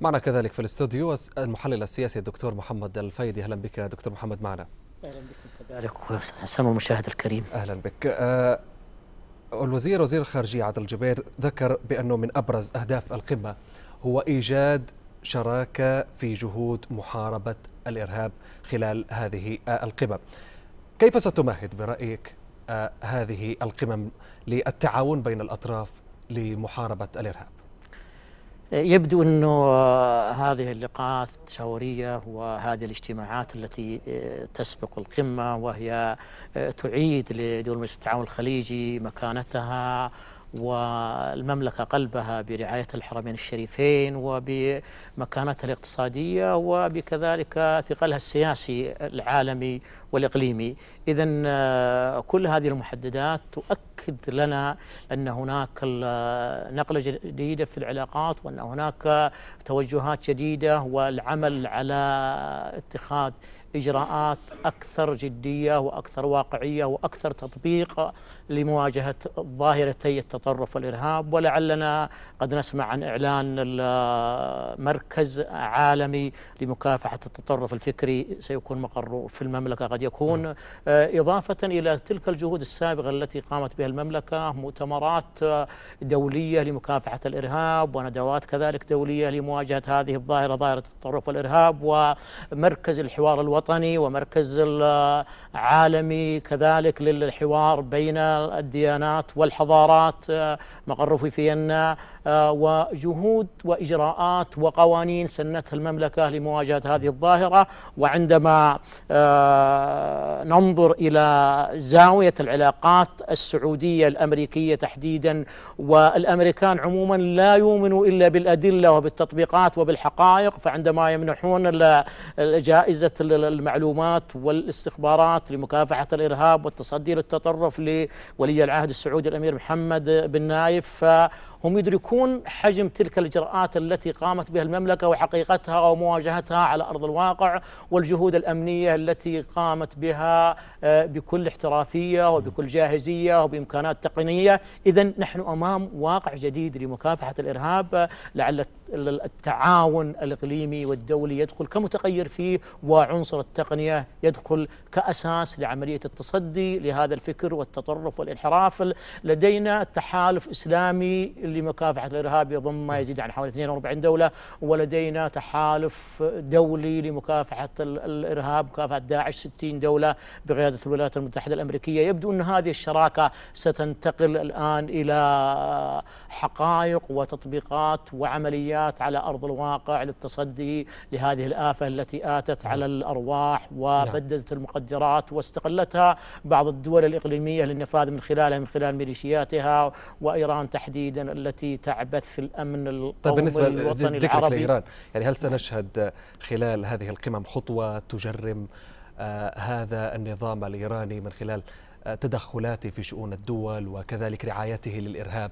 معنا كذلك في الاستوديو المحلل السياسي الدكتور محمد الفيدي اهلا بك دكتور محمد معنا اهلا بك كذلك وسام المشاهد الكريم اهلا بك آه الوزير وزير الخارجيه عادل جبير ذكر بانه من ابرز اهداف القمه هو ايجاد شراكه في جهود محاربه الارهاب خلال هذه آه، القمم. كيف ستمهد برايك آه، هذه القمم للتعاون بين الاطراف لمحاربه الارهاب؟ يبدو أنه هذه اللقاءات التشاورية وهذه الاجتماعات التي تسبق القمة وهي تعيد لدول مجلس التعاون الخليجي مكانتها والمملكة قلبها برعاية الحرمين الشريفين وبمكانتها الاقتصادية وبكذلك ثقلها السياسي العالمي والإقليمي إذا آه، كل هذه المحددات تؤكد لنا أن هناك آه، نقلة جديدة في العلاقات وأن هناك توجهات جديدة والعمل على اتخاذ اجراءات اكثر جديه واكثر واقعيه واكثر تطبيق لمواجهه ظاهرتي التطرف والارهاب ولعلنا قد نسمع عن اعلان مركز عالمي لمكافحه التطرف الفكري سيكون مقره في المملكه قد يكون اضافه الى تلك الجهود السابقه التي قامت بها المملكه مؤتمرات دوليه لمكافحه الارهاب وندوات كذلك دوليه لمواجهه هذه الظاهره ظاهره التطرف والارهاب ومركز الحوار الوطني الوطني ومركز العالمي كذلك للحوار بين الديانات والحضارات آه، مقر في فيينا آه، وجهود وإجراءات وقوانين سنتها المملكة لمواجهة هذه الظاهرة وعندما آه، ننظر إلى زاوية العلاقات السعودية الأمريكية تحديدا والأمريكان عموما لا يؤمنوا إلا بالأدلة وبالتطبيقات وبالحقائق فعندما يمنحون جائزة المعلومات والاستخبارات لمكافحة الإرهاب والتصدي للتطرف لولي العهد السعودي الأمير محمد بن نايف فهم يدركون حجم تلك الإجراءات التي قامت بها المملكة وحقيقتها ومواجهتها على أرض الواقع والجهود الأمنية التي قامت بها آه، بكل احترافية وبكل جاهزية وبإمكانات تقنية إذا نحن أمام واقع جديد لمكافحة الإرهاب لعل التعاون الإقليمي والدولي يدخل كمتغير فيه وعنصر وعصر التقنية يدخل كأساس لعملية التصدي لهذا الفكر والتطرف والانحراف لدينا تحالف إسلامي لمكافحة الإرهاب يضم ما يزيد عن حوالي 42 دولة ولدينا تحالف دولي لمكافحة الإرهاب مكافحة داعش 60 دولة بقيادة الولايات المتحدة الأمريكية يبدو أن هذه الشراكة ستنتقل الآن إلى حقائق وتطبيقات وعمليات على أرض الواقع للتصدي لهذه الآفة التي آتت على الأرواح الأرواح نعم. المقدرات واستقلتها بعض الدول الإقليمية للنفاذ من خلالها من خلال ميليشياتها وإيران تحديدا التي تعبث في الأمن طيب، القومي طيب بالنسبة للذكر لإيران يعني هل سنشهد خلال هذه القمم خطوة تجرم آه هذا النظام الإيراني من خلال آه، تدخلاته في شؤون الدول وكذلك رعايته للإرهاب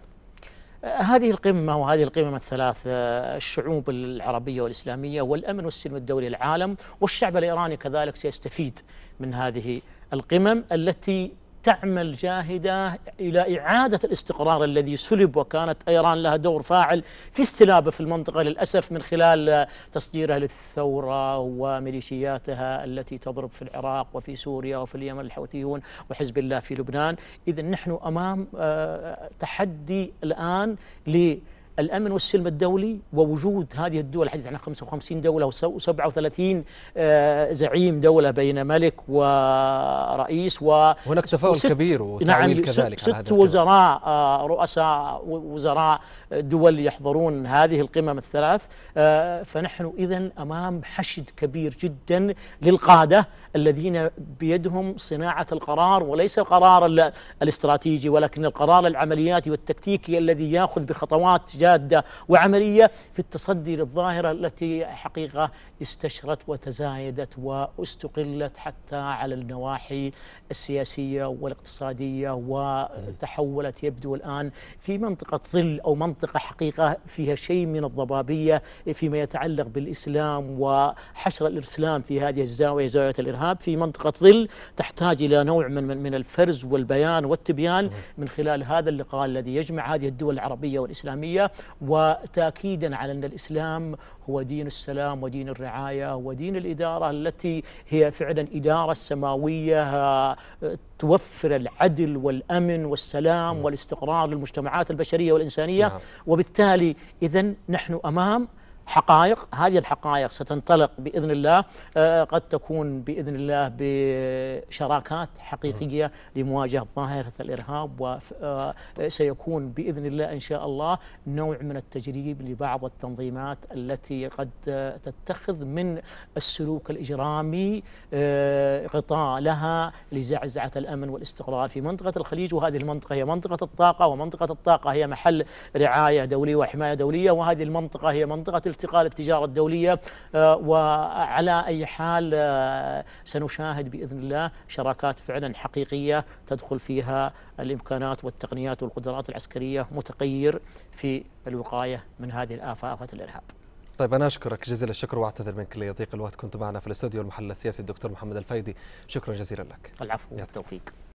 هذه القمة وهذه القمم الثلاث آه، الشعوب العربية والإسلامية والأمن والسلم الدولي العالم والشعب الإيراني كذلك سيستفيد من هذه القمم التي تعمل جاهدة إلى إعادة الاستقرار الذي سلب وكانت أيران لها دور فاعل في استلابه في المنطقة للأسف من خلال تصديرها للثورة وميليشياتها التي تضرب في العراق وفي سوريا وفي اليمن الحوثيون وحزب الله في لبنان إذا نحن أمام آه، تحدي الآن ل الأمن والسلم الدولي ووجود هذه الدول الحديث عن 55 دولة و37 آه، زعيم دولة بين ملك ورئيس و هناك تفاؤل كبير وتعويل نعم كذلك ست وزراء آه، رؤساء وزراء دول يحضرون هذه القمم الثلاث آه، فنحن إذا أمام حشد كبير جدا للقادة الذين بيدهم صناعة القرار وليس القرار الاستراتيجي ولكن القرار العملياتي والتكتيكي الذي ياخذ بخطوات جاد جادة وعملية في التصدي للظاهرة التي حقيقة استشرت وتزايدت واستقلت حتى على النواحي السياسية والاقتصادية وتحولت يبدو الآن في منطقة ظل أو منطقة حقيقة فيها شيء من الضبابية فيما يتعلق بالإسلام وحشر الإسلام في هذه الزاوية زاوية الإرهاب في منطقة ظل تحتاج إلى نوع من من الفرز والبيان والتبيان من خلال هذا اللقاء الذي يجمع هذه الدول العربية والإسلامية وتأكيدا على أن الإسلام هو دين السلام ودين الرعاية ودين الإدارة التي هي فعلا إدارة سماوية آه، توفر العدل والأمن والسلام نعم. والاستقرار للمجتمعات البشرية والإنسانية نعم. وبالتالي إذا نحن أمام حقائق هذه الحقائق ستنطلق باذن الله آه، قد تكون باذن الله بشراكات حقيقيه لمواجهه ظاهره الارهاب وسيكون آه، باذن الله ان شاء الله نوع من التجريب لبعض التنظيمات التي قد آه، تتخذ من السلوك الاجرامي غطاء لها لزعزعه الامن والاستقرار في منطقه الخليج وهذه المنطقه هي منطقه الطاقه ومنطقه الطاقه هي محل رعايه دوليه وحمايه دوليه وهذه المنطقه هي منطقه ارتقاء التجارة الدولية آه، وعلى أي حال آه، سنشاهد بإذن الله شراكات فعلا حقيقية تدخل فيها الإمكانات والتقنيات والقدرات العسكرية متغير في الوقاية من هذه الآفة آفة الإرهاب طيب انا اشكرك جزيل الشكر واعتذر منك ليضيق الوقت كنت معنا في الاستوديو المحلل السياسي الدكتور محمد الفايدي شكرا جزيلا لك العفو والتوفيق